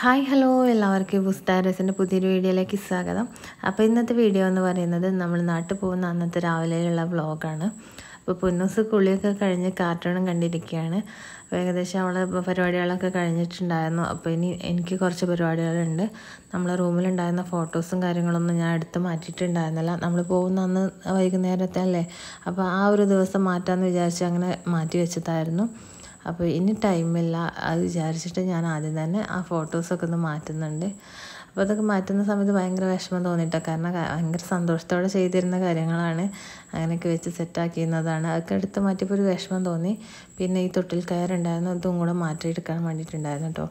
hi hello എല്ലാവർക്കും ബുസ്താരസിൻ്റെ പുതിയൊരു വീഡിയോയിലേക്ക് സ്വാഗതം അപ്പോൾ ഇന്നത്തെ വീഡിയോ എന്ന് പറയുന്നത് നമ്മൾ നാട്ടിൽ പോകുന്ന അന്നത്തെ രാവിലെയുള്ള വ്ളോഗാണ് അപ്പോൾ പൊന്നൂസ് കുളിയൊക്കെ കഴിഞ്ഞ് കാർട്ടൂണും കണ്ടിരിക്കുകയാണ് അപ്പോൾ ഏകദേശം അവളെ പരിപാടികളൊക്കെ കഴിഞ്ഞിട്ടുണ്ടായിരുന്നു അപ്പോൾ ഇനി എനിക്ക് കുറച്ച് പരിപാടികളുണ്ട് നമ്മൾ റൂമിലുണ്ടായിരുന്ന ഫോട്ടോസും കാര്യങ്ങളൊന്നും ഞാൻ എടുത്ത് മാറ്റിയിട്ടുണ്ടായിരുന്നില്ല നമ്മൾ പോകുന്ന അന്ന് വൈകുന്നേരത്തെ അല്ലേ അപ്പോൾ ആ ഒരു ദിവസം മാറ്റാമെന്ന് വിചാരിച്ച് അങ്ങനെ മാറ്റി വെച്ചതായിരുന്നു അപ്പോൾ ഇനി ടൈമില്ല അത് വിചാരിച്ചിട്ട് ഞാൻ ആദ്യം തന്നെ ആ ഫോട്ടോസൊക്കെ ഒന്ന് മാറ്റുന്നുണ്ട് അപ്പോൾ അതൊക്കെ മാറ്റുന്ന സമയത്ത് ഭയങ്കര വിഷമം തോന്നിയിട്ടോ കാരണം ഭയങ്കര സന്തോഷത്തോടെ ചെയ്തിരുന്ന കാര്യങ്ങളാണ് അങ്ങനെയൊക്കെ വെച്ച് സെറ്റാക്കിയിരുന്നതാണ് അതൊക്കെ എടുത്ത് മാറ്റിയപ്പോൾ ഒരു വിഷമം തോന്നി പിന്നെ ഈ തൊട്ടിൽ കയറുണ്ടായിരുന്നു അതും കൂടെ മാറ്റിയെടുക്കാൻ വേണ്ടിയിട്ടുണ്ടായിരുന്നു കേട്ടോ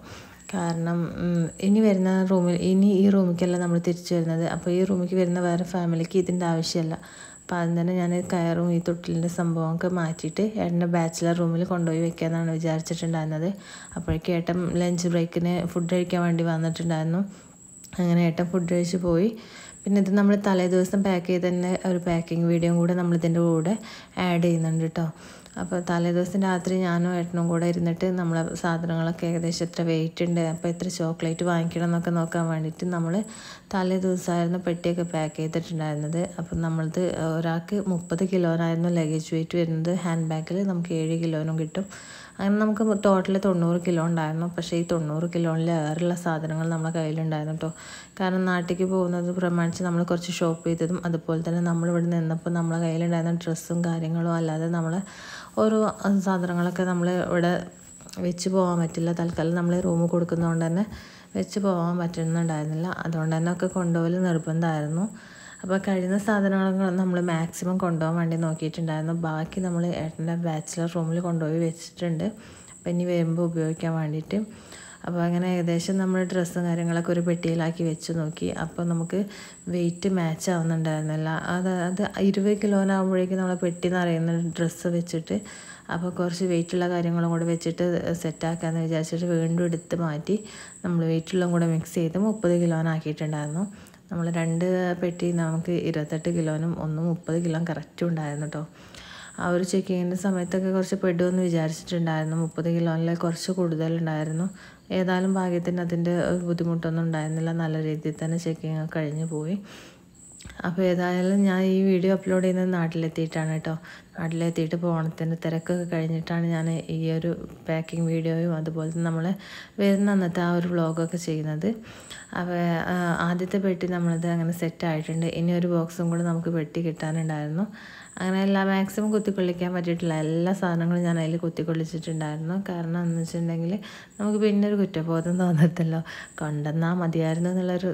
കാരണം ഇനി വരുന്ന റൂമിൽ ഇനി ഈ റൂമിലേക്കല്ല നമ്മൾ തിരിച്ചു വരുന്നത് അപ്പോൾ ഈ റൂമിലേക്ക് വരുന്ന വേറെ ഫാമിലിക്ക് ഇതിൻ്റെ ആവശ്യമില്ല അപ്പോൾ അതിന് തന്നെ ഞാൻ കയറും ഈ തൊട്ടിലിൻ്റെ സംഭവമൊക്കെ മാറ്റിയിട്ട് ഏട്ടൻ്റെ ബാച്ചിലർ റൂമിൽ കൊണ്ടുപോയി വെക്കാമെന്നാണ് വിചാരിച്ചിട്ടുണ്ടായിരുന്നത് അപ്പോഴേക്കും ഏട്ടൻ ലഞ്ച് ബ്രേക്കിന് ഫുഡ് കഴിക്കാൻ വേണ്ടി വന്നിട്ടുണ്ടായിരുന്നു അങ്ങനെ ഏട്ടൻ ഫുഡ് കഴിച്ച് പോയി പിന്നെ ഇത് നമ്മൾ തലേദിവസം പാക്ക് ചെയ്ത് തന്നെ ഒരു പാക്കിംഗ് വീഡിയോ കൂടെ നമ്മളിതിൻ്റെ കൂടെ ആഡ് ചെയ്യുന്നുണ്ട് കേട്ടോ അപ്പോൾ തലേദിവസം രാത്രി ഞാനും ഏട്ടനും കൂടെ ഇരുന്നിട്ട് നമ്മളെ സാധനങ്ങളൊക്കെ ഏകദേശം എത്ര വെയിറ്റ് ഉണ്ട് അപ്പോൾ എത്ര ചോക്ലേറ്റ് വാങ്ങിക്കണം എന്നൊക്കെ നോക്കാൻ വേണ്ടിയിട്ട് നമ്മൾ തലേ ദിവസമായിരുന്നു പെട്ടിയൊക്കെ പാക്ക് ചെയ്തിട്ടുണ്ടായിരുന്നത് അപ്പം നമ്മളത് ഒരാൾക്ക് മുപ്പത് കിലോനായിരുന്നു ലഗേജ് വെയിറ്റ് വരുന്നത് ഹാൻഡ് ബാഗിൽ നമുക്ക് ഏഴ് കിലോനും കിട്ടും അങ്ങനെ നമുക്ക് ടോട്ടൽ തൊണ്ണൂറ് കിലോ ഉണ്ടായിരുന്നു പക്ഷേ ഈ തൊണ്ണൂറ് കിലോയിലേറെയുള്ള സാധനങ്ങൾ നമ്മുടെ കയ്യിലുണ്ടായിരുന്നു കേട്ടോ കാരണം നാട്ടിലേക്ക് പോകുന്നത് പ്രമാണിച്ച് നമ്മൾ കുറച്ച് ഷോപ്പ് ചെയ്തതും അതുപോലെ തന്നെ നമ്മളിവിടെ നിന്നപ്പോൾ നമ്മളെ കയ്യിലുണ്ടായിരുന്ന ഡ്രസ്സും കാര്യങ്ങളും അല്ലാതെ നമ്മൾ ഓരോ സാധനങ്ങളൊക്കെ നമ്മൾ ഇവിടെ വെച്ച് പോകാൻ പറ്റില്ല തൽക്കാലം നമ്മൾ റൂം കൊടുക്കുന്നതുകൊണ്ട് തന്നെ വെച്ച് പോകാൻ പറ്റുന്നുണ്ടായിരുന്നില്ല അതുകൊണ്ട് തന്നെ ഒക്കെ കൊണ്ടുപോകൽ നിർബന്ധമായിരുന്നു അപ്പോൾ കഴിയുന്ന സാധനങ്ങൾ നമ്മൾ മാക്സിമം കൊണ്ടുപോകാൻ വേണ്ടി നോക്കിയിട്ടുണ്ടായിരുന്നു ബാക്കി നമ്മൾ ഏട്ടൻ്റെ ബാച്ചിലർ റൂമിൽ കൊണ്ടുപോയി വെച്ചിട്ടുണ്ട് അപ്പം ഇനി വരുമ്പോൾ ഉപയോഗിക്കാൻ വേണ്ടിയിട്ട് അപ്പോൾ അങ്ങനെ ഏകദേശം നമ്മൾ ഡ്രസ്സും കാര്യങ്ങളൊക്കെ ഒരു പെട്ടിയിലാക്കി വെച്ച് നോക്കി അപ്പോൾ നമുക്ക് വെയിറ്റ് മാച്ച് ആവുന്നുണ്ടായിരുന്നില്ല അത് അത് ഇരുപത് കിലോനാകുമ്പോഴേക്കും നമ്മളെ പെട്ടി നിറയുന്ന ഡ്രസ്സ് വെച്ചിട്ട് അപ്പോൾ കുറച്ച് വെയിറ്റുള്ള കാര്യങ്ങളും കൂടെ വെച്ചിട്ട് സെറ്റാക്കാമെന്ന് വിചാരിച്ചിട്ട് വീണ്ടും എടുത്ത് മാറ്റി നമ്മൾ വെയിറ്റുള്ളതും കൂടെ മിക്സ് ചെയ്ത് മുപ്പത് കിലോനാക്കിയിട്ടുണ്ടായിരുന്നു നമ്മൾ രണ്ട് പെട്ടി നമുക്ക് ഇരുപത്തെട്ട് കിലോനും ഒന്ന് മുപ്പത് കിലോ കറക്റ്റ് ഉണ്ടായിരുന്നു കേട്ടോ ആ ഒരു ചെക്കിങ്ങിൻ്റെ സമയത്തൊക്കെ കുറച്ച് എന്ന് വിചാരിച്ചിട്ടുണ്ടായിരുന്നു മുപ്പത് കിലോയിലെ കുറച്ച് കൂടുതലുണ്ടായിരുന്നു ഏതായാലും ഭാഗ്യത്തിന് അതിൻ്റെ ബുദ്ധിമുട്ടൊന്നും ഉണ്ടായിരുന്നില്ല നല്ല രീതിയിൽ തന്നെ ചെക്കിങ് കഴിഞ്ഞു പോയി അപ്പോൾ ഏതായാലും ഞാൻ ഈ വീഡിയോ അപ്ലോഡ് ചെയ്യുന്നത് നാട്ടിലെത്തിയിട്ടാണ് കേട്ടോ നാട്ടിലെത്തിയിട്ട് ഇപ്പോൾ തിരക്കൊക്കെ കഴിഞ്ഞിട്ടാണ് ഞാൻ ഈ ഒരു പാക്കിംഗ് വീഡിയോയും അതുപോലെ തന്നെ നമ്മൾ വരുന്ന അന്നത്തെ ആ ഒരു വ്ളോഗൊക്കെ ചെയ്യുന്നത് അപ്പോൾ ആദ്യത്തെ പെട്ടി നമ്മളത് അങ്ങനെ സെറ്റ് ആയിട്ടുണ്ട് ഇനി ഒരു ബോക്സും കൂടെ നമുക്ക് പെട്ടി കിട്ടാനുണ്ടായിരുന്നു അങ്ങനെ എല്ലാ മാക്സിമം കുത്തിക്കൊള്ളിക്കാൻ പറ്റിയിട്ടില്ല എല്ലാ സാധനങ്ങളും ഞാൻ അതിൽ കുത്തിക്കൊള്ളിച്ചിട്ടുണ്ടായിരുന്നു കാരണം എന്ന് വെച്ചിട്ടുണ്ടെങ്കിൽ നമുക്ക് പിന്നെ ഒരു കുറ്റബോധം തോന്നത്തില്ലോ കൊണ്ടെന്നാൽ മതിയായിരുന്നു എന്നുള്ളൊരു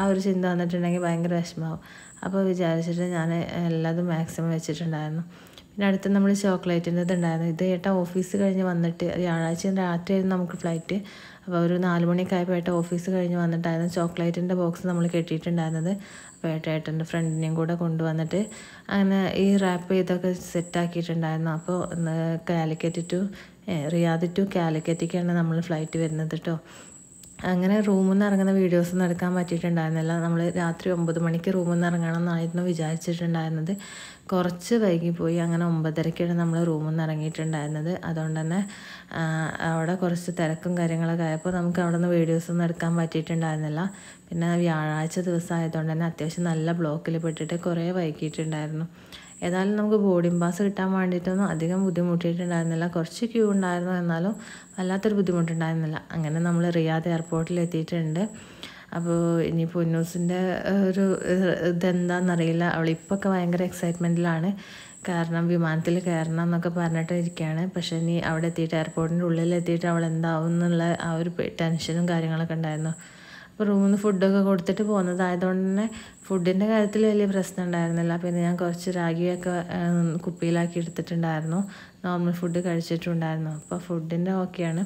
ആ ഒരു ചിന്ത വന്നിട്ടുണ്ടെങ്കിൽ ഭയങ്കര വിഷമാവും അപ്പോൾ വിചാരിച്ചിട്ട് ഞാൻ എല്ലാതും മാക്സിമം വെച്ചിട്ടുണ്ടായിരുന്നു പിന്നെ അടുത്ത് നമ്മൾ ചോക്ലേറ്റിൻ്റെ ഇതുണ്ടായിരുന്നു ഇത് ഏട്ടാ ഓഫീസ് കഴിഞ്ഞ് വന്നിട്ട് വ്യാഴാഴ്ച രാത്രിയായിരുന്നു നമുക്ക് ഫ്ലൈറ്റ് അപ്പോൾ ഒരു നാല് മണിയൊക്കെ ആയപ്പോൾ ഏട്ട ഓഫീസ് കഴിഞ്ഞ് വന്നിട്ടായിരുന്നു ചോക്ലേറ്റിൻ്റെ ബോക്സ് നമ്മൾ കെട്ടിയിട്ടുണ്ടായിരുന്നത് അപ്പോൾ ഏട്ട ഏട്ടൻ്റെ ഫ്രണ്ടിനെയും കൂടെ കൊണ്ടുവന്നിട്ട് അങ്ങനെ ഈ റാപ്പ് ചെയ്തൊക്കെ സെറ്റാക്കിയിട്ടുണ്ടായിരുന്നു അപ്പോൾ കാലിക്കറ്റ് ടു റിയാദ് ടു കാലിക്കറ്റിക്കാണ് നമ്മൾ ഫ്ലൈറ്റ് വരുന്നത് കേട്ടോ അങ്ങനെ റൂമിൽ നിന്ന് ഇറങ്ങുന്ന വീഡിയോസ് നടക്കാൻ പറ്റിയിട്ടുണ്ടായിരുന്നില്ല നമ്മൾ രാത്രി ഒമ്പത് മണിക്ക് റൂമിൽ നിന്ന് ഇറങ്ങണം എന്നായിരുന്നു വിചാരിച്ചിട്ടുണ്ടായിരുന്നത് കുറച്ച് വൈകിപ്പോയി അങ്ങനെ ഒമ്പതരയ്ക്കാണ് നമ്മൾ റൂമിൽ നിന്ന് ഇറങ്ങിയിട്ടുണ്ടായിരുന്നത് അതുകൊണ്ട് തന്നെ അവിടെ കുറച്ച് തിരക്കും കാര്യങ്ങളൊക്കെ ആയപ്പോൾ നമുക്ക് അവിടെ നിന്ന് വീഡിയോസൊന്നും എടുക്കാൻ പറ്റിയിട്ടുണ്ടായിരുന്നില്ല പിന്നെ വ്യാഴാഴ്ച ദിവസം ആയതുകൊണ്ട് തന്നെ അത്യാവശ്യം നല്ല ബ്ലോക്കിൽ പെട്ടിട്ട് കുറേ വൈകിയിട്ടുണ്ടായിരുന്നു ഏതായാലും നമുക്ക് ബോർഡിംഗ് പാസ് കിട്ടാൻ വേണ്ടിയിട്ടൊന്നും അധികം ബുദ്ധിമുട്ടിയിട്ടുണ്ടായിരുന്നില്ല കുറച്ച് ക്യൂ ഉണ്ടായിരുന്നു എന്നാലും വല്ലാത്തൊരു ബുദ്ധിമുട്ടുണ്ടായിരുന്നില്ല അങ്ങനെ നമ്മൾ റിയാദ് എയർപോർട്ടിൽ എത്തിയിട്ടുണ്ട് അപ്പോൾ ഇനി പൊന്നൂസിൻ്റെ ഒരു ഇതെന്താണെന്നറിയില്ല അവളിപ്പൊക്കെ ഭയങ്കര എക്സൈറ്റ്മെൻറ്റിലാണ് കാരണം വിമാനത്തിൽ കയറണം എന്നൊക്കെ പറഞ്ഞിട്ട് പക്ഷേ ഇനി അവിടെ എത്തിയിട്ട് എയർപോർട്ടിൻ്റെ ഉള്ളിൽ എത്തിയിട്ട് അവൾ എന്താവും എന്നുള്ള ആ ഒരു ടെൻഷനും കാര്യങ്ങളൊക്കെ ഉണ്ടായിരുന്നു അപ്പോൾ റൂമിൽ നിന്ന് ഫുഡൊക്കെ കൊടുത്തിട്ട് പോകുന്നതായതുകൊണ്ട് തന്നെ ഫുഡിൻ്റെ കാര്യത്തിൽ വലിയ പ്രശ്നം ഉണ്ടായിരുന്നില്ല പിന്നെ ഞാൻ കുറച്ച് രാഗിയൊക്കെ കുപ്പിയിലാക്കി എടുത്തിട്ടുണ്ടായിരുന്നു നോർമൽ ഫുഡ് കഴിച്ചിട്ടുണ്ടായിരുന്നു അപ്പോൾ ഫുഡിൻ്റെ ഓക്കെയാണ്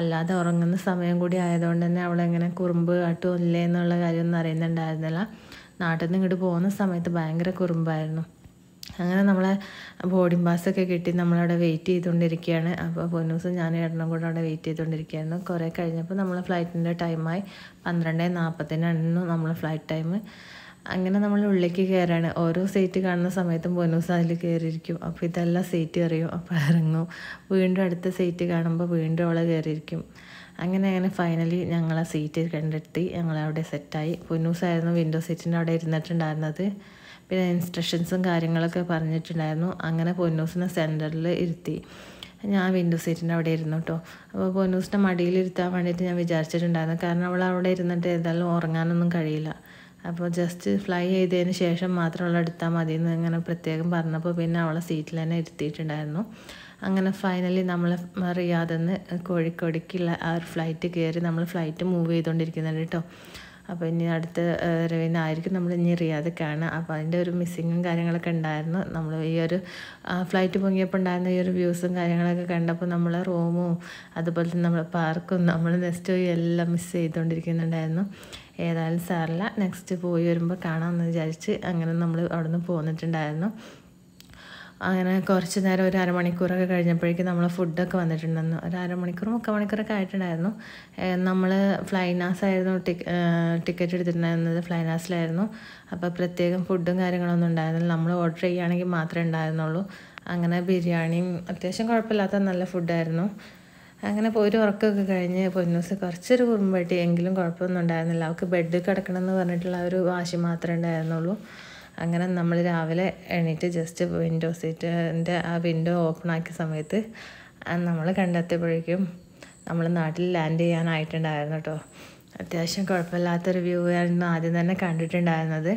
അല്ലാതെ ഉറങ്ങുന്ന സമയം കൂടി ആയതുകൊണ്ട് തന്നെ അവളെങ്ങനെ കുറുമ്പ് കാട്ടും ഇല്ലേ എന്നുള്ള കാര്യമൊന്നും അറിയുന്നുണ്ടായിരുന്നില്ല നാട്ടിൽ നിന്ന് ഇങ്ങോട്ട് പോകുന്ന സമയത്ത് ഭയങ്കര കുറുമ്പായിരുന്നു അങ്ങനെ നമ്മളെ ബോർഡിംഗ് പാസ്സൊക്കെ കിട്ടി നമ്മളവിടെ വെയിറ്റ് ചെയ്തുകൊണ്ടിരിക്കുകയാണ് അപ്പോൾ ദിവസം ഞാനും ഏട്ടനും കൂടെ അവിടെ വെയിറ്റ് ചെയ്തുകൊണ്ടിരിക്കുകയായിരുന്നു കുറേ കഴിഞ്ഞപ്പോൾ നമ്മളെ ഫ്ലൈറ്റിൻ്റെ ടൈമായി പന്ത്രണ്ട് നാൽപ്പത്തിനായിരുന്നു നമ്മളെ ഫ്ലൈറ്റ് ടൈം അങ്ങനെ നമ്മൾ ഉള്ളിലേക്ക് കയറാണ് ഓരോ സീറ്റ് കാണുന്ന സമയത്തും ബോനൂസ് അതിൽ കയറിയിരിക്കും അപ്പോൾ ഇതെല്ലാം സീറ്റ് കയറിയും അപ്പോൾ ഇറങ്ങും വീണ്ടും അടുത്ത സീറ്റ് കാണുമ്പോൾ വീണ്ടും അവളെ കയറിയിരിക്കും അങ്ങനെ അങ്ങനെ ഫൈനലി ഞങ്ങൾ ആ സീറ്റ് കണ്ടെത്തി ഞങ്ങളവിടെ സെറ്റായി പൊന്നൂസായിരുന്നു വിൻഡോ സീറ്റിൻ്റെ അവിടെ ഇരുന്നിട്ടുണ്ടായിരുന്നത് പിന്നെ ഇൻസ്ട്രക്ഷൻസും കാര്യങ്ങളൊക്കെ പറഞ്ഞിട്ടുണ്ടായിരുന്നു അങ്ങനെ പൊന്നൂസിനെ സെൻറ്ററിൽ ഇരുത്തി ഞാൻ വിൻഡോ സീറ്റിൻ്റെ അവിടെ ഇരുന്നു കേട്ടോ അപ്പോൾ പൊന്നൂസിൻ്റെ മടിയിൽ ഇരുത്താൻ വേണ്ടിയിട്ട് ഞാൻ വിചാരിച്ചിട്ടുണ്ടായിരുന്നു കാരണം അവൾ അവിടെ ഇരുന്നിട്ട് ഏതായാലും ഉറങ്ങാനൊന്നും കഴിയില്ല അപ്പോൾ ജസ്റ്റ് ഫ്ലൈ ചെയ്തതിന് ശേഷം മാത്രം അവൾ എടുത്താൽ മതി എന്ന് ഇങ്ങനെ പ്രത്യേകം പറഞ്ഞപ്പോൾ പിന്നെ അവളെ സീറ്റിൽ തന്നെ ഇരുത്തിയിട്ടുണ്ടായിരുന്നു അങ്ങനെ ഫൈനലി നമ്മൾ റിയാദെന്ന് കോഴിക്കോടേക്കുള്ള ആ ഒരു ഫ്ലൈറ്റ് കയറി നമ്മൾ ഫ്ലൈറ്റ് മൂവ് ചെയ്തുകൊണ്ടിരിക്കുന്നുണ്ട് കേട്ടോ അപ്പോൾ ഇനി അടുത്ത ആയിരിക്കും നമ്മൾ ഇനി റിയാദിക്കാണ് അപ്പോൾ അതിൻ്റെ ഒരു മിസ്സിങ്ങും കാര്യങ്ങളൊക്കെ ഉണ്ടായിരുന്നു നമ്മൾ ഈ ഒരു ഫ്ലൈറ്റ് പൊങ്ങിയപ്പോൾ ഉണ്ടായിരുന്ന ഈ ഒരു വ്യൂസും കാര്യങ്ങളൊക്കെ കണ്ടപ്പോൾ നമ്മൾ റൂമും അതുപോലെ തന്നെ നമ്മൾ പാർക്കും നമ്മൾ നെക്സ്റ്റ് എല്ലാം മിസ് ചെയ്തുകൊണ്ടിരിക്കുന്നുണ്ടായിരുന്നു ഏതായാലും സാറില്ല നെക്സ്റ്റ് പോയി വരുമ്പോൾ കാണാമെന്ന് വിചാരിച്ച് അങ്ങനെ നമ്മൾ അവിടെ നിന്ന് പോന്നിട്ടുണ്ടായിരുന്നു അങ്ങനെ കുറച്ച് നേരം ഒരു അരമണിക്കൂറൊക്കെ കഴിഞ്ഞപ്പോഴേക്കും നമ്മൾ ഫുഡൊക്കെ വന്നിട്ടുണ്ടെന്ന് ഒരു അരമണിക്കൂർ മുക്കാൽ മണിക്കൂറൊക്കെ ആയിട്ടുണ്ടായിരുന്നു നമ്മൾ ഫ്ലൈനാസ് ആയിരുന്നു ടിക്കറ്റ് എടുത്തിട്ടുണ്ടായിരുന്നത് ഫ്ലൈനാസിലായിരുന്നു അപ്പോൾ പ്രത്യേകം ഫുഡും കാര്യങ്ങളൊന്നും ഉണ്ടായിരുന്നില്ല നമ്മൾ ഓർഡർ ചെയ്യുകയാണെങ്കിൽ മാത്രമേ ഉണ്ടായിരുന്നുള്ളൂ അങ്ങനെ ബിരിയാണിയും അത്യാവശ്യം കുഴപ്പമില്ലാത്ത നല്ല ഫുഡായിരുന്നു അങ്ങനെ പോയി ഒരു ഉറക്കമൊക്കെ കഴിഞ്ഞ് പൊന്നൂസ് കുറച്ചൊരു കുറുമ്പട്ടി എങ്കിലും കുഴപ്പമൊന്നും ഉണ്ടായിരുന്നില്ല അവർക്ക് ബെഡ് കിടക്കണമെന്ന് പറഞ്ഞിട്ടുള്ള ഒരു വാശി മാത്രമേ ഉണ്ടായിരുന്നുള്ളൂ അങ്ങനെ നമ്മൾ രാവിലെ എണീറ്റ് ജസ്റ്റ് വിൻഡോ സീറ്റിൻ്റെ ആ വിൻഡോ ഓപ്പൺ ആക്കിയ സമയത്ത് നമ്മൾ കണ്ടെത്തിയപ്പോഴേക്കും നമ്മൾ നാട്ടിൽ ലാൻഡ് ചെയ്യാനായിട്ടുണ്ടായിരുന്നു കേട്ടോ അത്യാവശ്യം കുഴപ്പമില്ലാത്തൊരു വ്യൂ ആയിരുന്നു ആദ്യം തന്നെ കണ്ടിട്ടുണ്ടായിരുന്നത്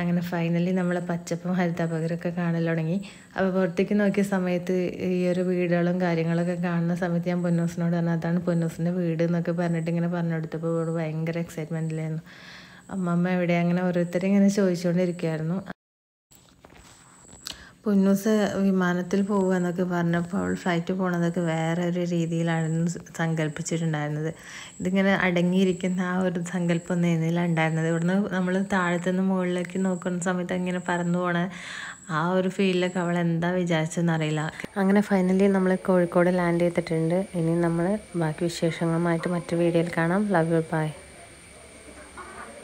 അങ്ങനെ ഫൈനലി നമ്മൾ പച്ചപ്പും ഹരിതാപകരമൊക്കെ കാണൽ തുടങ്ങി അപ്പോൾ പുറത്തേക്ക് നോക്കിയ സമയത്ത് ഈ ഒരു വീടുകളും കാര്യങ്ങളൊക്കെ കാണുന്ന സമയത്ത് ഞാൻ പൊന്നൂസിനോട് പറഞ്ഞു അതാണ് പൊന്നൂസിൻ്റെ വീട് എന്നൊക്കെ പറഞ്ഞിട്ട് ഇങ്ങനെ പറഞ്ഞു കൊടുത്തപ്പോൾ ഭയങ്കര എക്സൈറ്റ്മെൻറ്റിലായിരുന്നു അമ്മമ്മ എവിടെ അങ്ങനെ ഓരോരുത്തരിങ്ങനെ ചോദിച്ചുകൊണ്ടിരിക്കുകയായിരുന്നു പുന്നൂസ് വിമാനത്തിൽ പോകുക എന്നൊക്കെ പറഞ്ഞപ്പോൾ അവൾ ഫ്ലൈറ്റ് പോണതൊക്കെ വേറെ ഒരു രീതിയിലായിരുന്നു സങ്കല്പിച്ചിട്ടുണ്ടായിരുന്നത് ഇതിങ്ങനെ അടങ്ങിയിരിക്കുന്ന ആ ഒരു സങ്കല്പം ഇതിൽ ഉണ്ടായിരുന്നത് ഇവിടുന്ന് നമ്മൾ താഴത്തു നിന്ന് മുകളിലേക്ക് നോക്കുന്ന സമയത്ത് അങ്ങനെ പറന്നു പോണ ആ ഒരു ഫീലിലൊക്കെ അവൾ എന്താ അറിയില്ല അങ്ങനെ ഫൈനലി നമ്മൾ കോഴിക്കോട് ലാൻഡ് ചെയ്തിട്ടുണ്ട് ഇനി നമ്മൾ ബാക്കി വിശേഷങ്ങളുമായിട്ട് മറ്റു വീഡിയോയിൽ കാണാം ലവ് യു ബൈ